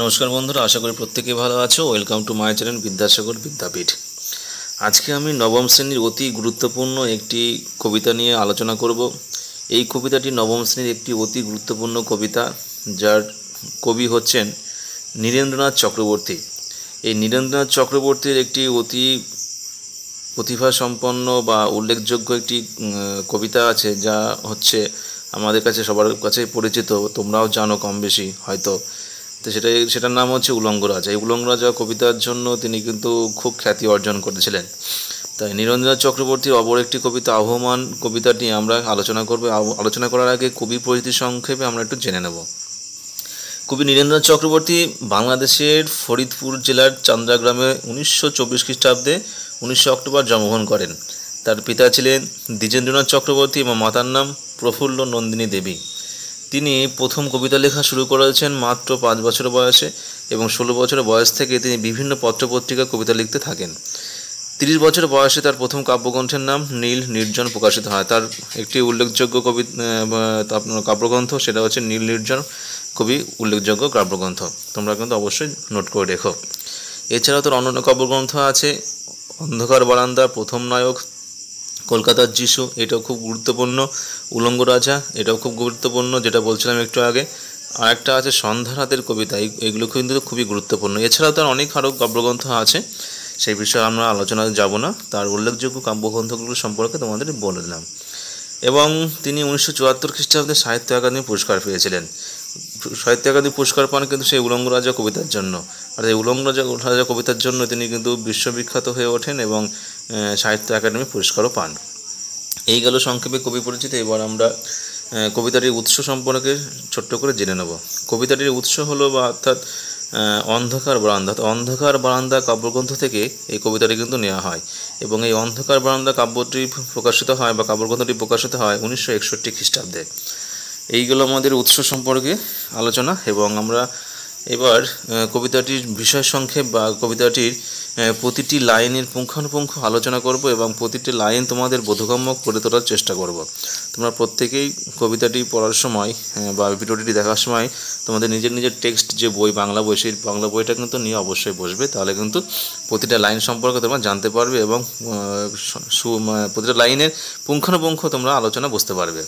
নমস্কার বন্ধুরা আশা করি প্রত্যেকে ভালো আছো welcome to my channel Vidyasagar Vidyapith আজকে আমি নবম শ্রেণীর অতি গুরুত্বপূর্ণ একটি কবিতা নিয়ে আলোচনা করব এই কবিতাটি নবম শ্রেণীর একটি অতি গুরুত্বপূর্ণ কবিতা যার কবি হচ্ছেন নীরেন্দ্রনাথ চক্রবর্তী এই নীরেন্দ্রনাথ চক্রবর্তীর একটি অতি প্রতিভা সম্পন্ন বা উল্লেখযোগ্য একটি কবিতা আছে যা হচ্ছে আমাদের কাছে সবার কাছে পরিচিত তোমরাও জানো কম বেশি হয়তো তো সেটা সেটার নাম হচ্ছে উলঙ্গ রাজা এই উলঙ্গ রাজা কবিতার জন্য তিনি কিন্তু খুব খ্যাতি অর্জন করেছিলেন তাই নীরঞ্জনাথ চক্রবর্তীর অপর একটি কবিতা আহ্বান কবিতাটি আমরা আলোচনা করবো আলোচনা করার আগে কবি পরিচিতি সংক্ষেপে আমরা একটু জেনে নেব কবি নীরেন্দ্রনাথ চক্রবর্তী বাংলাদেশের ফরিদপুর জেলার চান্দ্রা গ্রামে উনিশশো চব্বিশ খ্রিস্টাব্দে উনিশশো অক্টোবর জন্মগ্রহণ করেন তার পিতা ছিলেন দ্বিজেন্দ্রনাথ চক্রবর্তী এবং মাতার নাম প্রফুল্ল নন্দিনী দেবী তিনি প্রথম কবিতা লেখা শুরু করেছেন মাত্র পাঁচ বছর বয়সে এবং ষোলো বছর বয়স থেকে তিনি বিভিন্ন পত্রপত্রিকা কবিতা লিখতে থাকেন তিরিশ বছর বয়সে তার প্রথম কাব্যগ্রন্থের নাম নীল নির্জন প্রকাশিত হয় তার একটি উল্লেখযোগ্য কবি আপনার কাব্যগ্রন্থ সেটা হচ্ছে নীল নির্জন কবি উল্লেখযোগ্য কাব্যগ্রন্থ তোমরা কিন্তু অবশ্যই নোট করে রেখো এছাড়াও তার অন্যান্য কাব্যগ্রন্থ আছে অন্ধকার বারান্দা প্রথম নায়ক কলকাতার যিশু এটাও খুব গুরুত্বপূর্ণ উলঙ্গ রাজা এটাও খুব গুরুত্বপূর্ণ যেটা বলছিলাম একটু আগে আর একটা আছে সন্ধ্যা হাতের কবিতা এগুলো কিন্তু খুবই গুরুত্বপূর্ণ এছাড়াও তার অনেক আরও কাব্যগ্রন্থ আছে সেই বিষয়ে আমরা আলোচনা যাব না তার উল্লেখযোগ্য কাব্যগ্রন্থগুলো সম্পর্কে তোমাদের বলে দিলাম এবং তিনি উনিশশো চুয়াত্তর খ্রিস্টাব্দে সাহিত্য একাডেমি পুরস্কার পেয়েছিলেন সাহিত্য একাডেমি পুরস্কার পান কিন্তু সেই উলঙ্গ রাজা কবিতার জন্য আর এই উলঙ্গ রাজা রাজা কবিতার জন্য তিনি কিন্তু বিশ্ববিখ্যাত হয়ে ওঠেন এবং সাহিত্য একাডেমি পুরস্কারও পান এই গেল সংক্ষেপে কবি পরিচিত এবার আমরা কবিতাটির উৎস সম্পর্কে ছোট্ট করে জেনে নেব কবিতাটির উৎস হলো বা অর্থাৎ অন্ধকার বারান্দা অন্ধকার বারান্দা কাব্যগ্রন্থ থেকে এই কবিতাটি কিন্তু নেওয়া হয় এবং এই অন্ধকার বারান্দা কাব্যটি প্রকাশিত হয় বা কাব্যগ্রন্থটি প্রকাশিত হয় উনিশশো একষট্টি খ্রিস্টাব্দে এইগুলো আমাদের উৎস সম্পর্কে আলোচনা এবং আমরা এবার কবিতাটির বিষয় সংক্ষেপ বা কবিতাটির প্রতিটি লাইনের পুঙ্খানুপুঙ্খ আলোচনা করব এবং প্রতিটি লাইন তোমাদের বোধগম্য করে তোলার চেষ্টা করব। তোমরা প্রত্যেকেই কবিতাটি পড়ার সময় বা ভিডিওটি দেখার সময় তোমাদের নিজের নিজের টেক্সট যে বই বাংলা বই সেই বাংলা বইটা কিন্তু নিয়ে অবশ্যই বসবে তাহলে কিন্তু প্রতিটা লাইন সম্পর্কে তোমরা জানতে পারবে এবং প্রতিটা লাইনের পুঙ্খানুপুঙ্খ তোমরা আলোচনা বুঝতে পারবে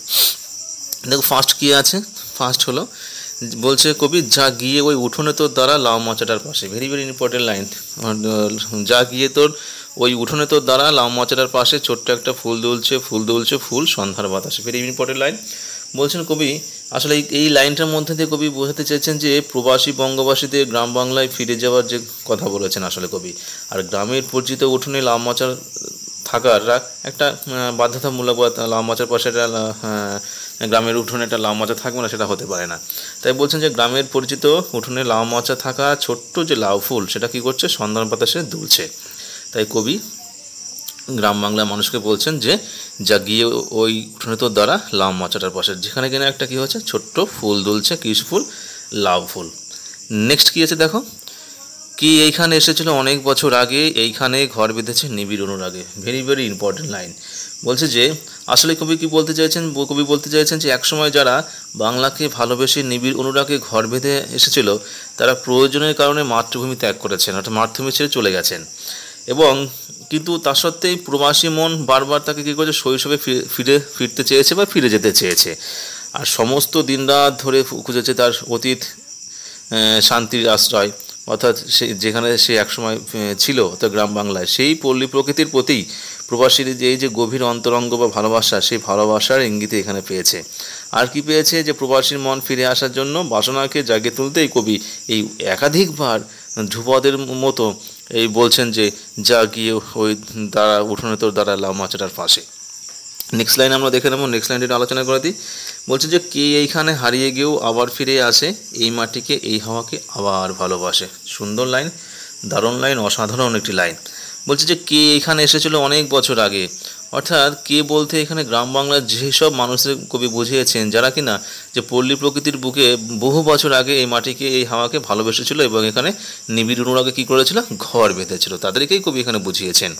দেখো ফার্স্ট কী আছে ফার্স্ট হলো বলছে কবি যা গিয়ে ওই উঠোনে তোর দ্বারা লাউ মাচাটার পাশে ভেরি ভেরি ইম্পর্টেন্ট লাইন যা গিয়ে তোর ওই উঠোনে তোর দ্বারা লাউ মাচাটার পাশে ছোট্ট একটা ফুল দুলছে ফুল দুলছে ফুল সন্ধ্যার বাতাসে ভেরি ইম্পর্টেন্ট লাইন বলছেন কবি আসলে এই লাইনটার মধ্যে দিয়ে কবি বোঝাতে চেয়েছেন যে প্রবাসী বঙ্গবাসীদের গ্রাম বাংলায় ফিরে যাওয়ার যে কথা বলেছেন আসলে কবি আর গ্রামের পরিচিত উঠোনে লাউ মাচার থাকার একটা বাধ্যতামূলক বা লাউ মাচার পাশে একটা গ্রামের উঠোনে একটা লাউ মাচা থাকবে না সেটা হতে পারে না তাই বলছেন যে গ্রামের পরিচিত উঠোনে লাউ মাচা থাকা ছোট্ট যে লাউ ফুল সেটা কি করছে সন্ধান বাতাসে দুলছে তাই কবি গ্রাম বাংলার মানুষকে বলছেন যে যা গিয়ে ওই উঠোনে তোর দ্বারা লাউ মাচাটার পাশে যেখানে কিনা একটা কী হচ্ছে ছোট্ট ফুল দুলছে কিস ফুল লাউ ফুল নেক্সট কী আছে দেখো কি এইখানে এসেছিল অনেক বছর আগে এইখানে ঘর বেঁধেছে নিবিড় অনুরাগে ভেরি ভেরি ইম্পর্টেন্ট লাইন বলছে যে আসলে কবি কি বলতে চাইছেন কবি বলতে চাইছেন যে একসময় যারা বাংলাকে ভালোবেসে নিবিড় অনুরাগে ঘর বেঁধে এসেছিল তারা প্রয়োজনের কারণে মাতৃভূমি ত্যাগ করেছেন অর্থাৎ মাতৃভূমি ছেড়ে চলে গেছেন এবং কিন্তু তা সত্ত্বেই প্রবাসী মন বারবার তাকে কী করেছে শৈশবে ফিরে ফিরতে চেয়েছে বা ফিরে যেতে চেয়েছে আর সমস্ত দিন রাত ধরে খুঁজেছে তার অতীত শান্তির আশ্রয় অর্থাৎ সে যেখানে সে একসময় ছিল অর্থাৎ গ্রাম বাংলায় সেই পল্লী প্রকৃতির প্রতি প্রবাসীর যে এই যে গভীর অন্তরঙ্গ বা ভালোবাসা সেই ভালোবাসার ইঙ্গিতে এখানে পেয়েছে আর কি পেয়েছে যে প্রবাসীর মন ফিরে আসার জন্য বাসনাকে জাগে তুলতেই কবি এই একাধিকবার ধ্রুপদের মতো এই বলছেন যে যা গিয়ে ওই দ্বারা উঠোনে তোর দ্বারা লাউ মাছটার পাশে নেক্সট লাইন আমরা দেখে নেব নেক্সট লাইনটি আলোচনা করে দিই বলছে যে কে এইখানে হারিয়ে গিয়েও আবার ফিরে আসে এই মাটিকে এই হাওয়াকে আবার ভালোবাসে সুন্দর লাইন দারুণ লাইন অসাধারণ একটি লাইন বলছে যে কে এখানে এসেছিল অনেক বছর আগে অর্থাৎ কে বলতে এখানে গ্রাম বাংলার যেসব মানুষের কবি বুঝিয়েছেন যারা কিনা যে পল্লী প্রকৃতির বুকে বহু বছর আগে এই মাটিকে এই হাওয়াকে ভালোবেসেছিল এবং এখানে নিবিড় অনুরাগে কী করেছিল ঘর বেঁধেছিল তাদেরকেই কবি এখানে বুঝিয়েছেন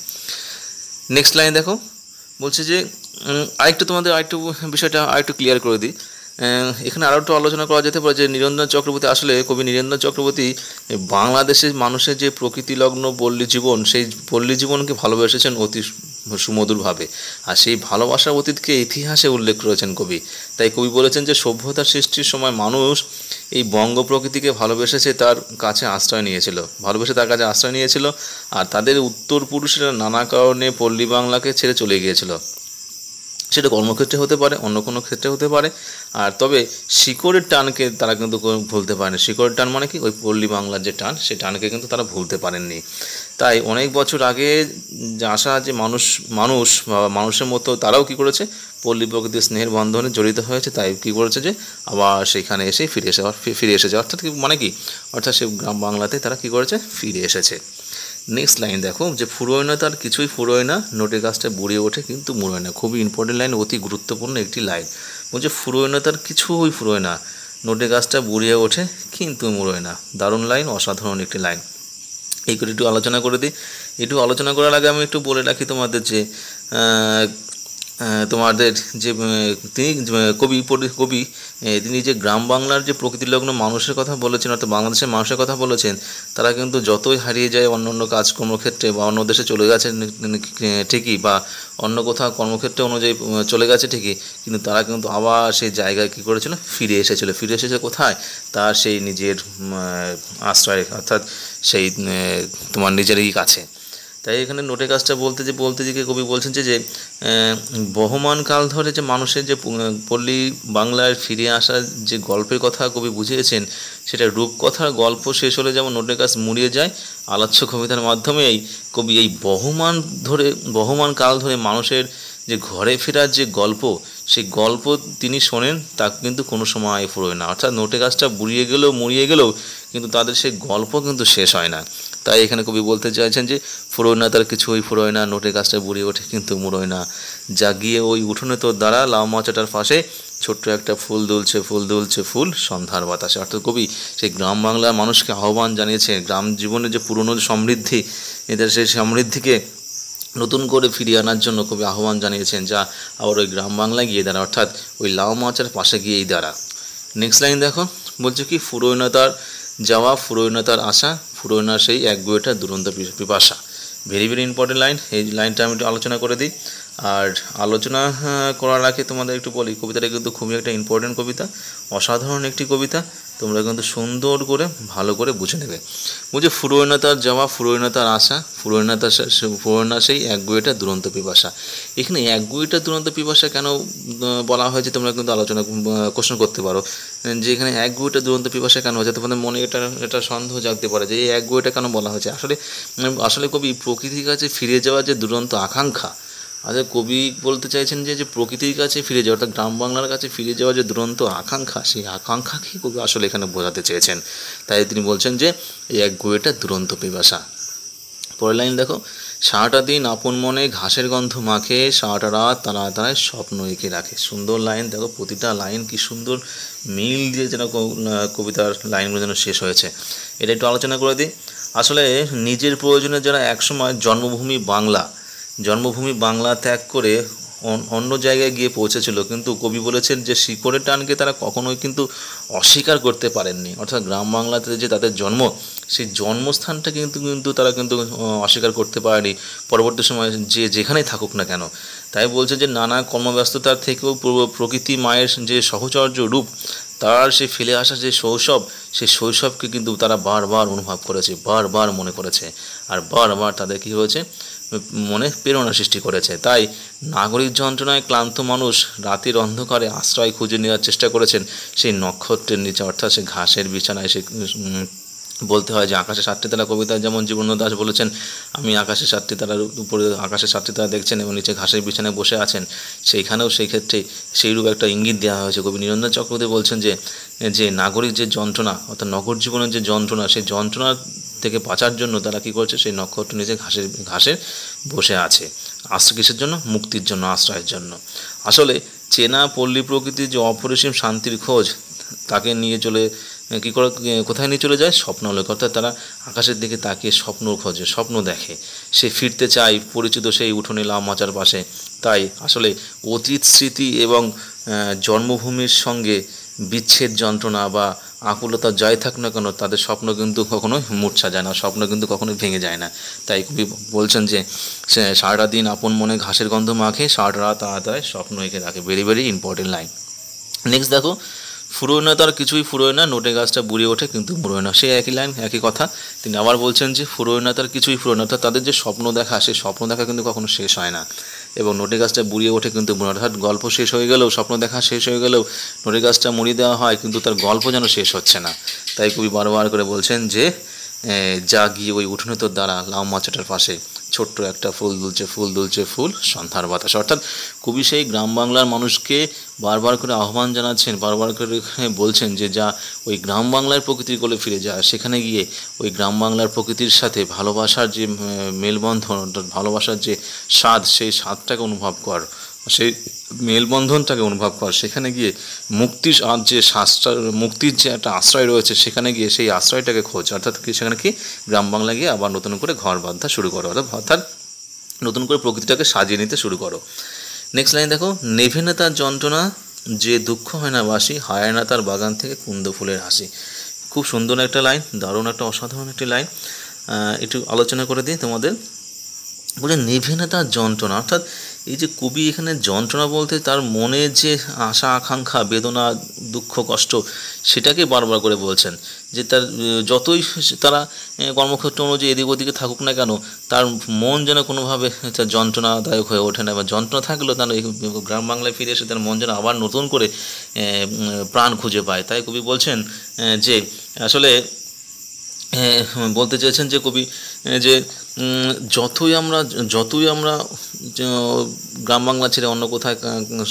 নেক্সট লাইন দেখো বলছে যে আরেকটু তোমাদের আরেকটু বিষয়টা আরেকটু ক্লিয়ার করে দিই এখানে আরও একটু আলোচনা করা যেতে পারে যে নিরঞ্জন চক্রবর্তী আসলে কবি নিরঞ্জন চক্রবর্তী বাংলাদেশের মানুষের যে প্রকৃতিলগ্ন পল্লী জীবন সেই পল্লী জীবনকে ভালোবেসেছেন অতি সুমধুরভাবে আর সেই ভালোবাসার অতীতকে ইতিহাসে উল্লেখ করেছেন কবি তাই কবি বলেছেন যে সভ্যতা সৃষ্টির সময় মানুষ এই বঙ্গ প্রকৃতিকে ভালোবেসেছে তার কাছে আশ্রয় নিয়েছিল ভালোবেসে তার কাছে আশ্রয় নিয়েছিল আর তাদের উত্তর পুরুষেরা নানা কারণে পল্লী বাংলাকে ছেড়ে চলে গিয়েছিল সেটা কর্মক্ষেত্রে হতে পারে অন্য কোনো ক্ষেত্রে হতে পারে আর তবে শিকড়ের টানকে তারা কিন্তু ভুলতে পারেনি শিকড়ের টান মানে কি ওই পল্লী বাংলার যে টান সেই টানকে কিন্তু তারা ভুলতে পারেননি তাই অনেক বছর আগে আসা যে মানুষ মানুষ বা মানুষের মতো তারাও কি করেছে পল্লী প্রকৃতির স্নেহের বন্ধনে জড়িত হয়েছে তাই কি করেছে যে আবার সেখানে এসে ফিরে এসে ফিরে এসেছে অর্থাৎ মানে কি অর্থাৎ সে গ্রাম বাংলাতে তারা কি করেছে ফিরে এসেছে নেক্সট লাইন দেখো যে ফুরোয় না তার কিছুই ফুরোয় না নোটে গাছটা বুড়িয়ে ওঠে কিন্তু মুড়োয় না খুবই ইম্পর্টেন্ট লাইন অতি গুরুত্বপূর্ণ একটি লাইন বলছে ফুরোয় না তার কিছুই ফুরোয় না নোটে গাছটা বুড়িয়ে ওঠে কিন্তু মুড়োয় না দারুণ লাইন অসাধারণ একটি লাইন এই করে একটু আলোচনা করে দিই একটু আলোচনা করার আগে আমি একটু বলে রাখি তোমাদের যে তোমাদের যে তিনি কবি কবি তিনি যে গ্রাম বাংলার যে লগ্ন মানুষের কথা বলেছেন অর্থাৎ বাংলাদেশের মানুষের কথা বলেছেন তারা কিন্তু যতই হারিয়ে যায় অন্য অন্য কাজকর্ম ক্ষেত্রে বা অন্য দেশে চলে গেছে ঠিকই বা অন্য কোথাও কর্মক্ষেত্রে অনুযায়ী চলে গেছে ঠিকই কিন্তু তারা কিন্তু আবার সেই জায়গায় কী করেছিল ফিরে এসেছিল ফিরে এসেছে কোথায় তার সেই নিজের আশ্রয় অর্থাৎ সেই তোমার নিজেরই কাছে তাই এখানে নোটে কাজটা বলতে যে বলতে যে কবি বলছেন যে বহমান কাল ধরে যে মানুষের যে পল্লী বাংলায় ফিরে আসার যে গল্পের কথা কবি বুঝিয়েছেন সেটা রূপকথার গল্প শেষ হলে যেমন নোটে কাজ মুড়িয়ে যায় আলাচ্য কবিতার মাধ্যমেই কবি এই বহমান ধরে বহমান কাল ধরে মানুষের যে ঘরে ফেরার যে গল্প সেই গল্প তিনি শোনেন তা কিন্তু কোনো সময় ফুরোয় না অর্থাৎ নোটে গাছটা বুড়িয়ে গেলেও মরিয়ে গেলেও কিন্তু তাদের সেই গল্প কিন্তু শেষ হয় না তাই এখানে কবি বলতে চাইছেন যে ফুরোয় না তার কিছু ওই ফুরোয় না নোটে গাছটা বুড়িয়ে ওঠে কিন্তু মুড়োয় না জাগিয়ে ওই উঠোনে তোর দ্বারা লাউ মাচাটার পাশে ছোট্ট একটা ফুল দুলছে ফুল দুলছে ফুল সন্ধ্যার বাতাসে অর্থাৎ কবি সেই গ্রাম বাংলার মানুষকে আহ্বান জানিয়েছে গ্রাম জীবনে যে পুরনো সমৃদ্ধি এদের সেই সমৃদ্ধিকে নতুন করে ফিরিয়ে আনার জন্য কবি আহ্বান জানিয়েছেন যা আবার ওই গ্রাম বাংলায় গিয়ে দাঁড়া অর্থাৎ ওই লাউ মাচার পাশে গিয়েই দাঁড়া নেক্সট লাইন দেখো বলছে কি ফুরোয় না তার যাওয়া ফুরোয় না তার আশা ফুরোয় না সেই এক গুয়েটা দুরন্ত পিপাসা ভেরি ভেরি ইম্পর্টেন্ট লাইন এই লাইনটা আমি একটু আলোচনা করে দিই আর আলোচনা করার আগে তোমাদের একটু বলি কবিতাটা কিন্তু খুবই একটা ইম্পর্টেন্ট কবিতা অসাধারণ একটি কবিতা তোমরা কিন্তু সুন্দর করে ভালো করে বুঝে নেবে বুঝে ফুরোয়নাতার যাওয়া ফুরোয়নাতার আশা ফুরোয়নাতার ফুরৈনা সেই গুয়েটা দুরন্ত পিপাসা এখানে এক গুয়েটা দুরন্ত পিপাসা কেন বলা হয়েছে তোমরা কিন্তু আলোচনা কোশ্চেন করতে পারো যে এখানে গুয়েটা দুরন্ত পিপাসা কেন হয়েছে তোমাদের মনে এটা এটা সন্দেহ জাগতে পারে যে এই এক গুয়েটা কেন বলা হয়েছে আসলে আসলে কবি প্রকৃতির কাছে ফিরে যাওয়ার যে দুরন্ত আকাঙ্ক্ষা আচ্ছা কবি বলতে চাইছেন যে যে প্রকৃতির কাছে ফিরে যাওয়া অর্থাৎ গ্রাম বাংলার কাছে ফিরে যাওয়া যে দুরন্ত আকাঙ্ক্ষা সেই আকাঙ্ক্ষাকেই কবি আসলে এখানে বোঝাতে চেয়েছেন তাই তিনি বলছেন যে এই এক গোয়েটা দুরন্ত পিবাসা পরের লাইন দেখো সারাটা দিন আপন মনে ঘাসের গন্ধ মাখে সারাটা রাত তারা তারায় স্বপ্ন এঁকে রাখে সুন্দর লাইন দেখো প্রতিটা লাইন কি সুন্দর মিল দিয়ে যেন কবিতার লাইনগুলো যেন শেষ হয়েছে এটা একটু আলোচনা করে দিই আসলে নিজের প্রয়োজনে যারা একসময় জন্মভূমি বাংলা জন্মভূমি বাংলা ত্যাগ করে অন্য জায়গায় গিয়ে পৌঁছেছিল কিন্তু কবি বলেছেন যে শিকড়ের টানকে তারা কখনোই কিন্তু অস্বীকার করতে পারেননি অর্থাৎ গ্রাম বাংলাতে যে তাদের জন্ম সেই জন্মস্থানটা কিন্তু কিন্তু তারা কিন্তু অস্বীকার করতে পারেনি পরবর্তী সময়ে যে যেখানেই থাকুক না কেন তাই বলছে যে নানা কর্মব্যস্ততার থেকেও প্রকৃতি মায়ের যে সহচর্য রূপ তার সেই ফেলে আসা যে শৈশব সেই শৈশবকে কিন্তু তারা বারবার অনুভব করেছে বারবার মনে করেছে আর বারবার তাদের কী হয়েছে মনে প্রেরণা সৃষ্টি করেছে তাই নাগরিক যন্ত্রণায় ক্লান্ত মানুষ রাতের অন্ধকারে আশ্রয় খুঁজে নেওয়ার চেষ্টা করেছেন সেই নক্ষত্রের নিচে অর্থাৎ সে ঘাসের বিছানায় সে বলতে হয় যে আকাশে সাতটি তারা কবিতা যেমন জীবন দাস বলেছেন আমি আকাশে সাতটি তারার উপরে আকাশে সাতটি তারা দেখছেন এবং নিচে ঘাসের বিছানায় বসে আছেন সেইখানেও সেই ক্ষেত্রে সেইরূপ একটা ইঙ্গিত দেওয়া হয়েছে কবি নিরঞ্জন চক্রবর্তী বলছেন যে যে নাগরিক যে যন্ত্রণা অর্থাৎ নগর জীবনের যে যন্ত্রণা সেই যন্ত্রণার থেকে বাঁচার জন্য তারা কী করছে সেই নক্ষত্র নিচে ঘাসের ঘাসে বসে আছে আশ্রয় কিসের জন্য মুক্তির জন্য আশ্রয়ের জন্য আসলে চেনা পল্লী প্রকৃতির যে অপরিসীম শান্তির খোঁজ তাকে নিয়ে চলে কী করে কোথায় নিয়ে চলে যায় স্বপ্নালোক অর্থাৎ তারা আকাশের দিকে তাকিয়ে স্বপ্ন খোঁজে স্বপ্ন দেখে সে ফিরতে চায় পরিচিত সেই উঠোনে লাউ মাচার পাশে তাই আসলে অতীত স্মৃতি এবং জন্মভূমির সঙ্গে বিচ্ছেদ যন্ত্রণা বা আকুলতা যাই থাক না কেন তাদের স্বপ্ন কিন্তু কখনোই মূর্ছা যায় না স্বপ্ন কিন্তু কখনো ভেঙে যায় না তাই কবি বলছেন যে সারা দিন আপন মনে ঘাসের গন্ধ মাখে সারা রাত আদায় স্বপ্ন এঁকে রাখে very very important line next দেখো ফুরোয় না তার কিছুই ফুরোয় না নোটে গাছটা বুড়ে ওঠে কিন্তু মুড়োয় না সে একই লাইন একই কথা তিনি আবার বলছেন যে ফুরোয় না তার কিছুই ফুরোয় না অর্থাৎ তাদের যে স্বপ্ন দেখা সেই স্বপ্ন দেখা কিন্তু কখনো শেষ হয় না এবং নটি গাছটা বুড়িয়ে ওঠে কিন্তু অর্থাৎ গল্প শেষ হয়ে গেলেও স্বপ্ন দেখা শেষ হয়ে গেলেও নোটে গাছটা মুড়ি দেওয়া হয় কিন্তু তার গল্প যেন শেষ হচ্ছে না তাই কবি বারবার করে বলছেন যে যা গিয়ে ওই উঠোনে তোর দ্বারা লাউ মাচাটার পাশে ছোট্ট একটা ফুল দুলছে ফুল দুলছে ফুল সন্ধ্যার বাতাস অর্থাৎ কবি সেই গ্রাম বাংলার মানুষকে বারবার করে আহ্বান জানাচ্ছেন বারবার করে বলছেন যে যা ওই গ্রাম বাংলার প্রকৃতির কোলে ফিরে যা সেখানে গিয়ে ওই গ্রাম বাংলার প্রকৃতির সাথে ভালোবাসার যে মেলবন্ধন ভালোবাসার যে স্বাদ সেই স্বাদটাকে অনুভব কর সেই মেলবন্ধনটাকে অনুভব কর সেখানে গিয়ে মুক্তির আর যে আশ্রয় মুক্তির যে একটা আশ্রয় রয়েছে সেখানে গিয়ে সেই আশ্রয়টাকে খোঁজ অর্থাৎ কি সেখানে কি গ্রাম বাংলা গিয়ে আবার নতুন করে ঘর বাঁধা শুরু করো অর্থাৎ নতুন করে প্রকৃতিটাকে সাজিয়ে নিতে শুরু করো নেক্সট লাইন দেখো নেভেনে তার যন্ত্রণা যে দুঃখ হয় না বাসি হায় না তার বাগান থেকে কুন্দ ফুলের হাসি খুব সুন্দর একটা লাইন দারুণ একটা অসাধারণ একটি লাইন একটু আলোচনা করে দিই তোমাদের বলে নেভেনে তার যন্ত্রণা অর্থাৎ এই যে কবি এখানে যন্ত্রণা বলতে তার মনে যে আশা আকাঙ্ক্ষা বেদনা দুঃখ কষ্ট সেটাকে বারবার করে বলছেন যে তার যতই তারা কর্মক্ষেত্র অনুযায়ী এদিক ওদিকে থাকুক না কেন তার মন যেন কোনোভাবে তার যন্ত্রণাদায়ক হয়ে ওঠে না বা যন্ত্রণা থাকলেও তার গ্রাম বাংলায় ফিরে এসে তার মন যেন আবার নতুন করে প্রাণ খুঁজে পায় তাই কবি বলছেন যে আসলে বলতে চেয়েছেন যে কবি যে যতই আমরা যতই আমরা গ্রাম বাংলা ছেড়ে অন্য কোথায়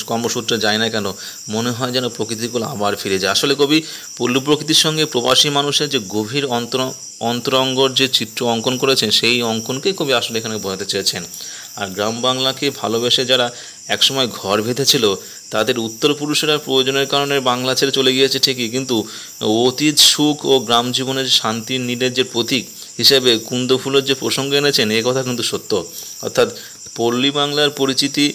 কর্মসূত্রে যাই না কেন মনে হয় যেন প্রকৃতিগুলো আবার ফিরে যায় আসলে কবি পল্লু প্রকৃতির সঙ্গে প্রবাসী মানুষের যে গভীর অন্তর অন্তরঙ্গর যে চিত্র অঙ্কন করেছেন সেই অঙ্কনকেই কবি আসলে এখানে বোঝাতে চেয়েছেন আর গ্রাম বাংলাকে ভালোবেসে যারা একসময় ঘর বেঁধেছিল তাদের উত্তর পুরুষেরা প্রয়োজনের কারণে বাংলা ছেড়ে চলে গিয়েছে ঠিকই কিন্তু অতীত সুখ ও গ্রাম জীবনের শান্তির নীলের যে প্রতীক হিসেবে কুন্দ ফুলের যে প্রসঙ্গ এনেছেন এ কথা কিন্তু সত্য অর্থাৎ পল্লী বাংলার পরিচিতি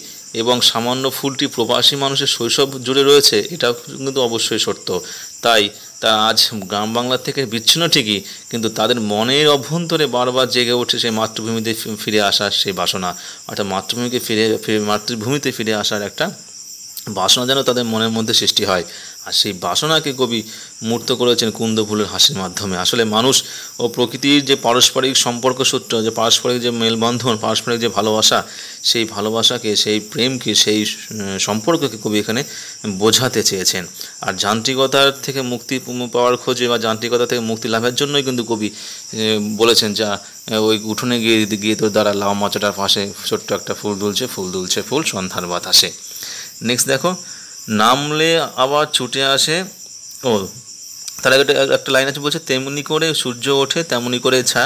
এবং সামান্য ফুলটি প্রবাসী মানুষের শৈশব জুড়ে রয়েছে এটা কিন্তু অবশ্যই সত্য তাই তা আজ গ্রাম বাংলা থেকে বিচ্ছিন্ন ঠিকই কিন্তু তাদের মনের অভ্যন্তরে বারবার জেগে ওঠে সেই মাতৃভূমিতে ফিরে আসার সেই বাসনা অর্থাৎ মাতৃভূমিকে ফিরে মাতৃভূমিতে ফিরে আসার একটা বাসনা যেন তাদের মনের মধ্যে সৃষ্টি হয় আর সেই বাসনাকে কবি মূর্ত করেছেন কুন্দ ফুলের হাসির মাধ্যমে আসলে মানুষ ও প্রকৃতির যে পারস্পরিক সম্পর্ক সূত্র যে পারস্পরিক যে মেলবন্ধন পারস্পরিক যে ভালোবাসা সেই ভালোবাসাকে সেই প্রেমকে সেই সম্পর্ককে কবি এখানে বোঝাতে চেয়েছেন আর যান্ত্রিকতার থেকে মুক্তি পাওয়ার খোঁজে বা যান্ত্রিকতা থেকে মুক্তি লাভের জন্যই কিন্তু কবি বলেছেন যা ওই উঠোনে গিয়ে গিয়ে তোর দ্বারা লাউ মাচাটার পাশে ছোট্ট একটা ফুল দুলছে ফুল দুলছে ফুল সন্ধ্যার বাতাসে নেক্সট দেখো নামলে আবার ছুটে আসে ও তার আগে একটা লাইন আছে বলছে তেমনি করে সূর্য ওঠে তেমনি করে ছা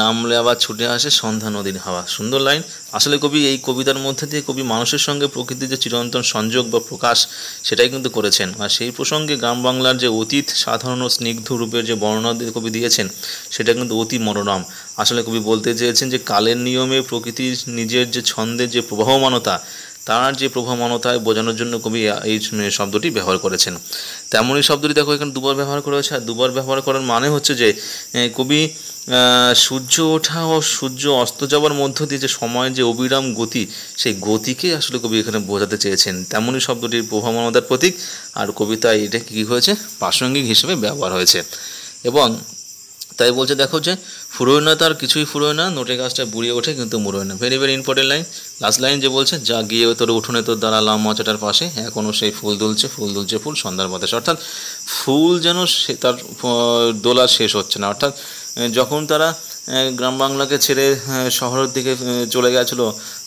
নামলে আবার ছুটে আসে সন্ধ্যা নদীর হাওয়া সুন্দর লাইন আসলে কবি এই কবিতার মধ্যে দিয়ে কবি মানুষের সঙ্গে প্রকৃতির যে চিরন্তন সংযোগ বা প্রকাশ সেটাই কিন্তু করেছেন আর সেই প্রসঙ্গে গ্রাম বাংলার যে অতীত সাধারণ স্নিগ্ধ রূপের যে বর্ণনা কবি দিয়েছেন সেটা কিন্তু অতি মনোরম আসলে কবি বলতে চেয়েছেন যে কালের নিয়মে প্রকৃতির নিজের যে ছন্দের যে প্রবাহমানতা তার যে প্রভাবমানতায় বোঝানোর জন্য কবি এই শব্দটি ব্যবহার করেছেন তেমনই শব্দটি দেখো এখানে দুবার ব্যবহার করা হয়েছে আর দুবার ব্যবহার করার মানে হচ্ছে যে কবি সূর্য ওঠা ও সূর্য অস্ত যাওয়ার মধ্য দিয়ে যে সময়ের যে অবিরাম গতি সেই গতিকে আসলে কবি এখানে বোঝাতে চেয়েছেন তেমনই শব্দটির প্রভাবমানতার প্রতীক আর কবিতায় এটা কী হয়েছে প্রাসঙ্গিক হিসেবে ব্যবহার হয়েছে এবং তাই বলছে দেখো যে ফুরোয় না তার কিছুই ফুরোয় না নোটে গাছটা বুড়িয়ে ওঠে কিন্তু মুড়োয় না very very important line last line যে বলছে যা গিয়ে তোর উঠোনে তোর লাম মচাটার পাশে এখনও সেই ফুল দুলছে ফুল দুলছে ফুল সন্ধ্যার বাতাসে অর্থাৎ ফুল যেন সে তার দোলা শেষ হচ্ছে না অর্থাৎ যখন তারা গ্রাম বাংলাকে ছেড়ে শহরের দিকে চলে গেছিলো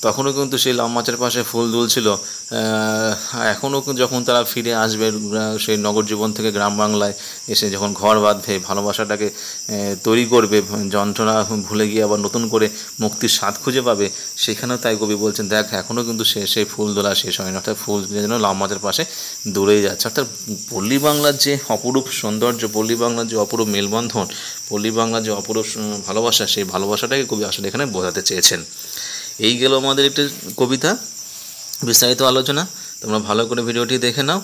তখনও কিন্তু সেই লাম মাছের পাশে ফুল দুলছিল এখনও যখন তারা ফিরে আসবে সেই নগর জীবন থেকে গ্রাম বাংলায় এসে যখন ঘর বাঁধবে ভালোবাসাটাকে তৈরি করবে যন্ত্রণা ভুলে গিয়ে আবার নতুন করে মুক্তির স্বাদ খুঁজে পাবে সেখানেও তাই কবি বলছেন দেখ এখনও কিন্তু সে সেই ফুল দোলা শেষ হয়নি অর্থাৎ ফুল যেন লাম মাছের পাশে দূরেই যাচ্ছে অর্থাৎ পল্লী বাংলার যে অপরূপ সৌন্দর্য পল্লী বাংলার যে অপরূপ মেলবন্ধন পল্লী বাংলার যে অপরূপ ভালোবাসা সেই ভালোবাসাটাকে কবি আসলে এখানে বোঝাতে চেয়েছেন এই গেল আমাদের একটি কবিতা বিস্তারিত আলোচনা তোমরা ভালো করে ভিডিওটি দেখে নাও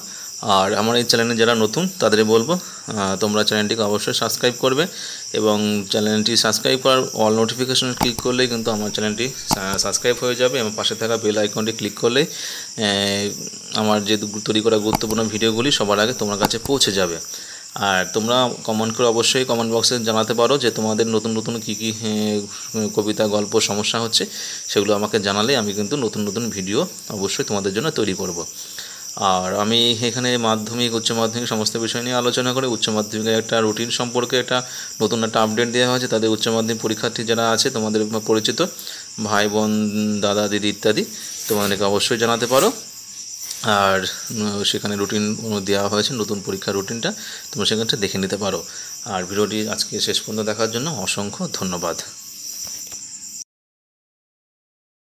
আর আমার এই চ্যানেলে যারা নতুন তাদের বলবো তোমরা চ্যানেলটিকে অবশ্যই সাবস্ক্রাইব করবে এবং চ্যানেলটি সাবস্ক্রাইব করার অল নোটিফিকেশন ক্লিক করলেই কিন্তু আমার চ্যানেলটি সাবস্ক্রাইব হয়ে যাবে এবং পাশে থাকা বেল আইকনটি ক্লিক করলে আমার যে তৈরি করা গুরুত্বপূর্ণ ভিডিওগুলি সবার আগে তোমার কাছে পৌঁছে যাবে আর তোমরা কমেন্ট করে অবশ্যই কমেন্ট বক্সে জানাতে পারো যে তোমাদের নতুন নতুন কী কী হ্যাঁ, কবিতা গল্প সমস্যা হচ্ছে সেগুলো আমাকে জানালে আমি কিন্তু নতুন নতুন ভিডিও অবশ্যই তোমাদের জন্য তৈরি করব। আর আমি এখানে মাধ্যমিক উচ্চ মাধ্যমিক সমস্ত বিষয় নিয়ে আলোচনা করে উচ্চ মাধ্যমিকের একটা রুটিন সম্পর্কে একটা নতুন একটা আপডেট দেওয়া হয়েছে তাদের উচ্চ মাধ্যমিক পরীক্ষার্থী যারা আছে তোমাদের পরিচিত ভাই বোন দাদা দিদি ইত্যাদি তোমাদেরকে অবশ্যই জানাতে পারো আর সেখানে রুটিন দেওয়া হয়েছে নতুন পরীক্ষা রুটিনটা তোমরা সেখানটা দেখে নিতে পারো আর ভিডিওটি আজকে শেষ পর্যন্ত দেখার জন্য অসংখ্য ধন্যবাদ